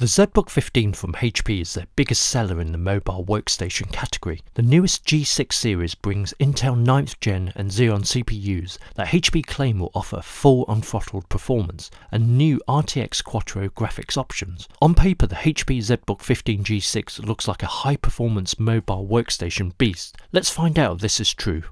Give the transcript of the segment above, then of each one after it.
The ZBook 15 from HP is their biggest seller in the mobile workstation category. The newest G6 series brings Intel 9th Gen and Xeon CPUs that HP claim will offer full unthrottled performance and new RTX Quattro graphics options. On paper, the HP ZBook 15 G6 looks like a high performance mobile workstation beast. Let's find out if this is true.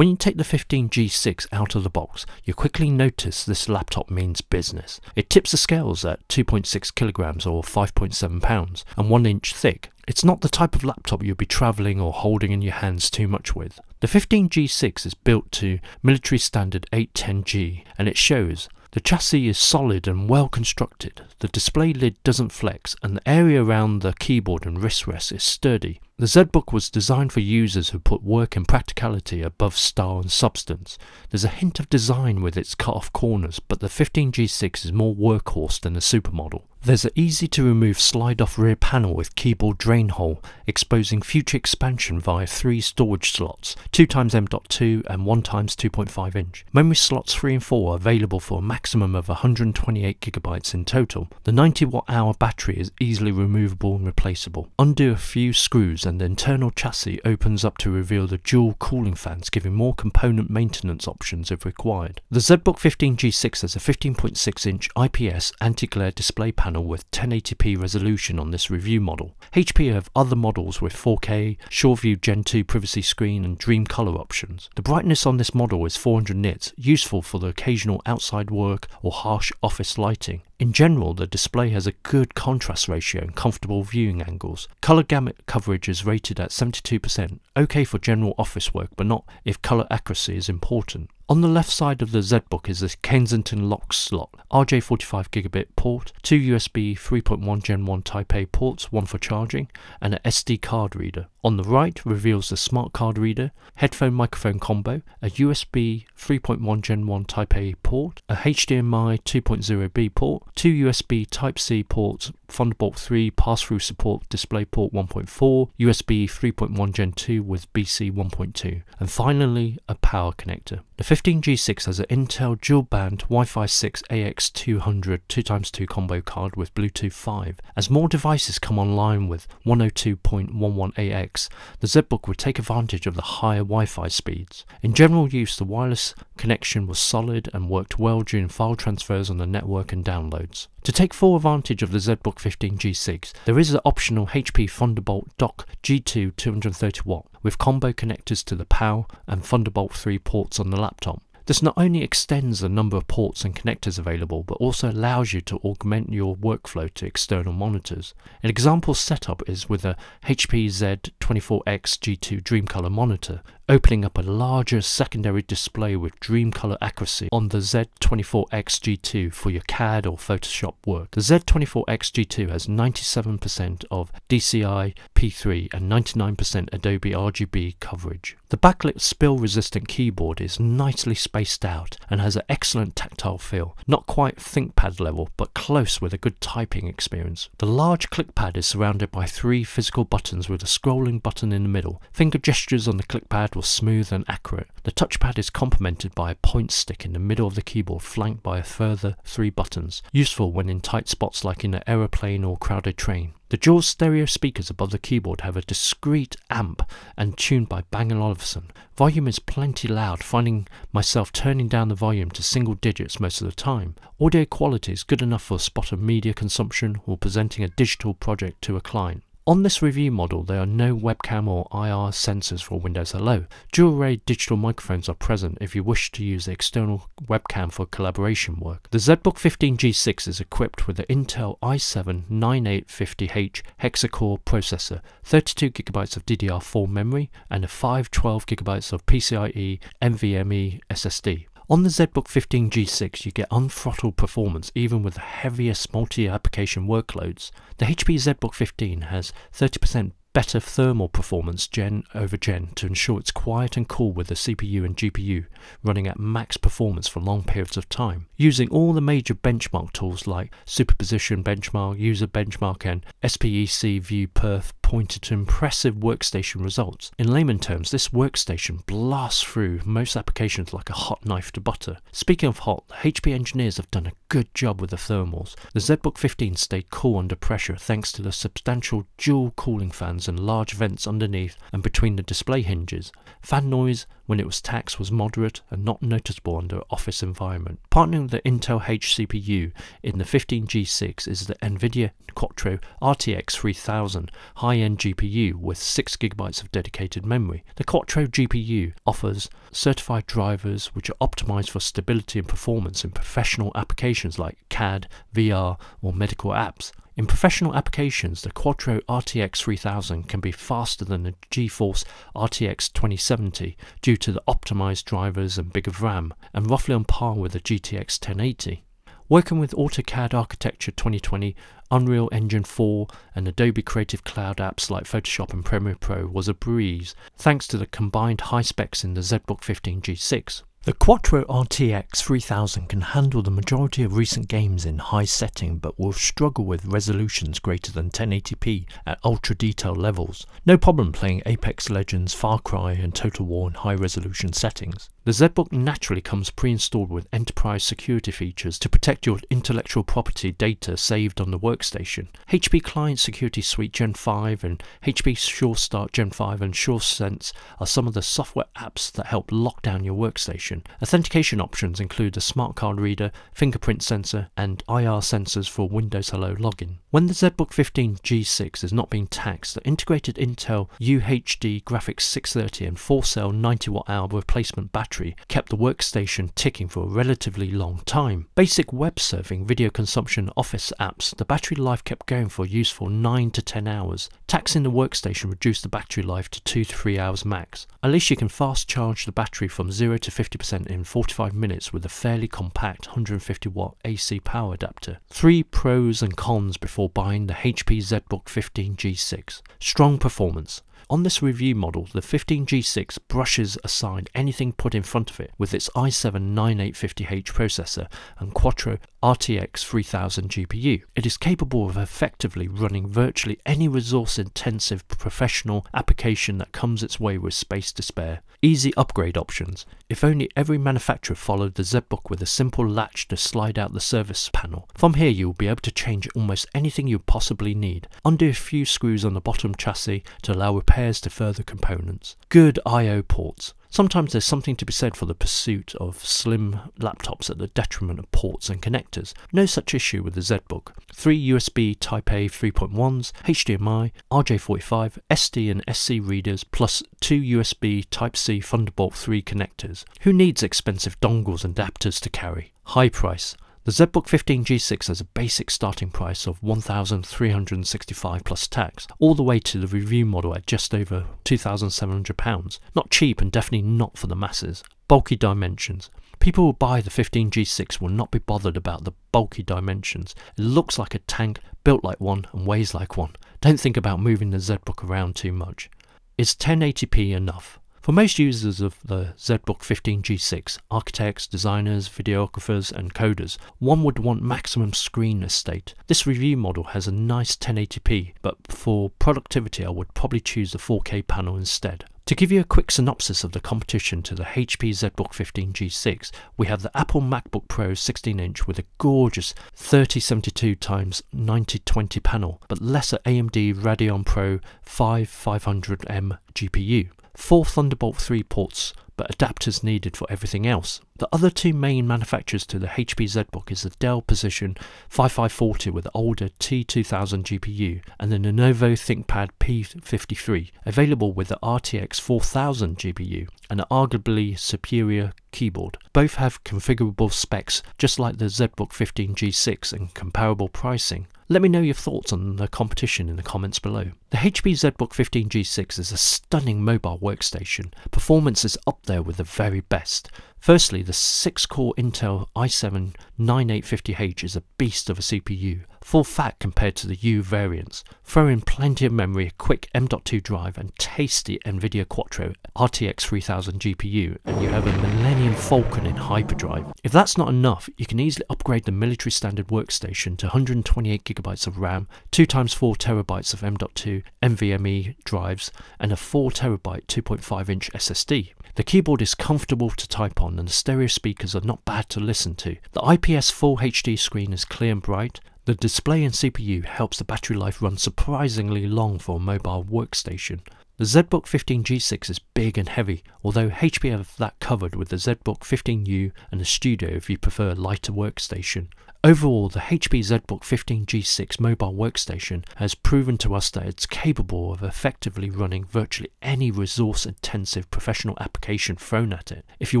When you take the 15G6 out of the box, you quickly notice this laptop means business. It tips the scales at 2.6 kilograms or 5.7 pounds and 1 inch thick. It's not the type of laptop you'll be travelling or holding in your hands too much with. The 15G6 is built to military standard 810G and it shows the chassis is solid and well constructed, the display lid doesn't flex, and the area around the keyboard and wrist rest is sturdy. The ZBook was designed for users who put work and practicality above style and substance. There's a hint of design with its cut-off corners, but the 15G6 is more workhorse than a supermodel. There's an easy to remove slide off rear panel with keyboard drain hole, exposing future expansion via three storage slots, 2xm.2 and 1x2.5 inch. Memory slots 3 and 4 are available for a maximum of 128GB in total. The 90 watt hour battery is easily removable and replaceable. Undo a few screws and the internal chassis opens up to reveal the dual cooling fans giving more component maintenance options if required. The ZBook 15G6 has a 15.6 inch IPS anti-glare display panel panel with 1080p resolution on this review model. HP have other models with 4K, SureView Gen 2 privacy screen and Dream Color options. The brightness on this model is 400 nits, useful for the occasional outside work or harsh office lighting. In general, the display has a good contrast ratio and comfortable viewing angles. Color gamut coverage is rated at 72%, okay for general office work but not if color accuracy is important. On the left side of the ZBook is the Kensington lock slot, RJ45 gigabit port, two USB 3.1 Gen 1 Type A ports, one for charging, and an SD card reader. On the right reveals the smart card reader, headphone microphone combo, a USB 3.1 Gen 1 Type A port, a HDMI 2.0B port, two USB Type-C ports, Thunderbolt 3 pass-through support, DisplayPort 1.4, USB 3.1 Gen 2 with BC 1.2, and finally a power connector. The 15G6 has an Intel dual-band Wi-Fi 6 AX200 2x2 combo card with Bluetooth 5. As more devices come online with 102.11ax, the ZBook would take advantage of the higher Wi-Fi speeds. In general use, the wireless Connection was solid and worked well during file transfers on the network and downloads. To take full advantage of the ZBook 15 G6, there is an optional HP Thunderbolt dock G2 230W with combo connectors to the PAL and Thunderbolt 3 ports on the laptop. This not only extends the number of ports and connectors available, but also allows you to augment your workflow to external monitors. An example setup is with a HP Z24X G2 Dreamcolor monitor, opening up a larger secondary display with dream color accuracy on the Z24X-G2 for your CAD or Photoshop work. The Z24X-G2 has 97% of DCI P3 and 99% Adobe RGB coverage. The backlit spill-resistant keyboard is nicely spaced out and has an excellent tactile feel, not quite ThinkPad level, but close with a good typing experience. The large clickpad is surrounded by three physical buttons with a scrolling button in the middle. Finger gestures on the clickpad smooth and accurate. The touchpad is complemented by a point stick in the middle of the keyboard flanked by a further three buttons, useful when in tight spots like in an aeroplane or crowded train. The dual stereo speakers above the keyboard have a discreet amp and tuned by Bang & Olufsen. Volume is plenty loud, finding myself turning down the volume to single digits most of the time. Audio quality is good enough for a spot of media consumption or presenting a digital project to a client. On this review model, there are no webcam or IR sensors for Windows Hello. dual Ray digital microphones are present if you wish to use the external webcam for collaboration work. The ZBook 15G6 is equipped with the Intel i7-9850H hexa-core processor, 32GB of DDR4 memory, and a 512GB of PCIe NVMe SSD. On the ZBook 15 G6 you get unthrottled performance even with the heaviest multi-application workloads. The HP ZBook 15 has 30% better thermal performance gen over gen to ensure it's quiet and cool with the CPU and GPU running at max performance for long periods of time. Using all the major benchmark tools like Superposition Benchmark, User Benchmark and SPEC View Perf pointed to impressive workstation results. In layman terms, this workstation blasts through most applications like a hot knife to butter. Speaking of hot, HP engineers have done a good job with the thermals. The ZBook 15 stayed cool under pressure thanks to the substantial dual cooling fans and large vents underneath and between the display hinges. Fan noise, when it was taxed, was moderate and not noticeable under office environment. Partnering with the Intel H CPU in the 15G6 is the NVIDIA Quattro RTX 3000 high high-end GPU with 6 gb of dedicated memory. The Quattro GPU offers certified drivers which are optimized for stability and performance in professional applications like CAD, VR, or medical apps. In professional applications, the Quattro RTX 3000 can be faster than the GeForce RTX 2070 due to the optimized drivers and bigger RAM, and roughly on par with the GTX 1080. Working with AutoCAD Architecture 2020, Unreal Engine 4, and Adobe Creative Cloud apps like Photoshop and Premiere Pro was a breeze, thanks to the combined high specs in the ZBook 15 G6. The Quattro RTX 3000 can handle the majority of recent games in high setting but will struggle with resolutions greater than 1080p at ultra detail levels. No problem playing Apex Legends, Far Cry and Total War in high resolution settings. The ZBook naturally comes pre-installed with enterprise security features to protect your intellectual property data saved on the workstation. HP Client Security Suite Gen 5 and HP SureStart Gen 5 and SureSense are some of the software apps that help lock down your workstation. Authentication options include a smart card reader, fingerprint sensor, and IR sensors for Windows Hello login. When the ZBook 15 G6 is not being taxed, the integrated Intel UHD Graphics 630 and 4-cell 90 watt hour replacement battery battery kept the workstation ticking for a relatively long time. Basic web surfing, video consumption, office apps, the battery life kept going for use for 9 to 10 hours. Taxing the workstation reduced the battery life to 2 to 3 hours max. At least you can fast charge the battery from 0 to 50% in 45 minutes with a fairly compact 150 watt AC power adapter. Three pros and cons before buying the HP ZBook 15 G6. Strong performance. On this review model, the 15G6 brushes aside anything put in front of it with its i7-9850H processor and Quattro RTX 3000 GPU. It is capable of effectively running virtually any resource-intensive professional application that comes its way with space to spare. Easy upgrade options. If only every manufacturer followed the ZBook with a simple latch to slide out the service panel. From here you will be able to change almost anything you possibly need. Undo a few screws on the bottom chassis to allow repair pairs to further components. Good I.O. ports. Sometimes there's something to be said for the pursuit of slim laptops at the detriment of ports and connectors. No such issue with the ZBook. Three USB Type-A 3.1s, HDMI, RJ45, SD and SC readers, plus two USB Type-C Thunderbolt 3 connectors. Who needs expensive dongles and adapters to carry? High price. The ZBook 15 G6 has a basic starting price of 1,365 plus tax, all the way to the review model at just over £2,700. Not cheap and definitely not for the masses. Bulky dimensions. People who buy the 15 G6 will not be bothered about the bulky dimensions. It looks like a tank, built like one and weighs like one. Don't think about moving the ZBook around too much. Is 1080p enough? For most users of the ZBook 15G6, architects, designers, videographers and coders, one would want maximum screen estate. This review model has a nice 1080p, but for productivity I would probably choose the 4K panel instead. To give you a quick synopsis of the competition to the HP ZBook 15 G6, we have the Apple MacBook Pro 16 inch with a gorgeous 3072 x 9020 panel, but lesser AMD Radeon Pro 5500M GPU four Thunderbolt 3 ports, but adapters needed for everything else. The other two main manufacturers to the HP ZBook is the Dell Position 5540 with the older T2000 GPU and the Lenovo ThinkPad P53, available with the RTX 4000 GPU, an arguably superior keyboard. Both have configurable specs just like the ZBook 15 G6 and comparable pricing. Let me know your thoughts on the competition in the comments below. The HP ZBook 15 G6 is a stunning mobile workstation. Performance is up there with the very best. Firstly, the 6-core Intel i7-9850H is a beast of a CPU, full fat compared to the U variants. Throw in plenty of memory, a quick M.2 drive and tasty Nvidia Quattro RTX 3000 GPU and you have a Millennium Falcon in hyperdrive. If that's not enough, you can easily upgrade the military standard workstation to 128GB of RAM, 2x4TB of M.2 NVMe drives and a 4TB 2.5 inch SSD. The keyboard is comfortable to type on and the stereo speakers are not bad to listen to. The IPS full HD screen is clear and bright, the display and CPU helps the battery life run surprisingly long for a mobile workstation. The ZBook 15 G6 is big and heavy, although HP have that covered with the ZBook 15U and the Studio if you prefer a lighter workstation. Overall, the HP ZBook 15 G6 mobile workstation has proven to us that it's capable of effectively running virtually any resource intensive professional application thrown at it. If you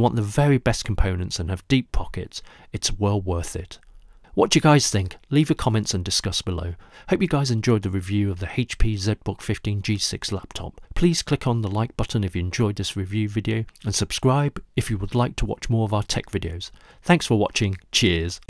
want the very best components and have deep pockets, it's well worth it. What do you guys think? Leave your comments and discuss below. Hope you guys enjoyed the review of the HP ZBook 15G6 laptop. Please click on the like button if you enjoyed this review video and subscribe if you would like to watch more of our tech videos. Thanks for watching, cheers!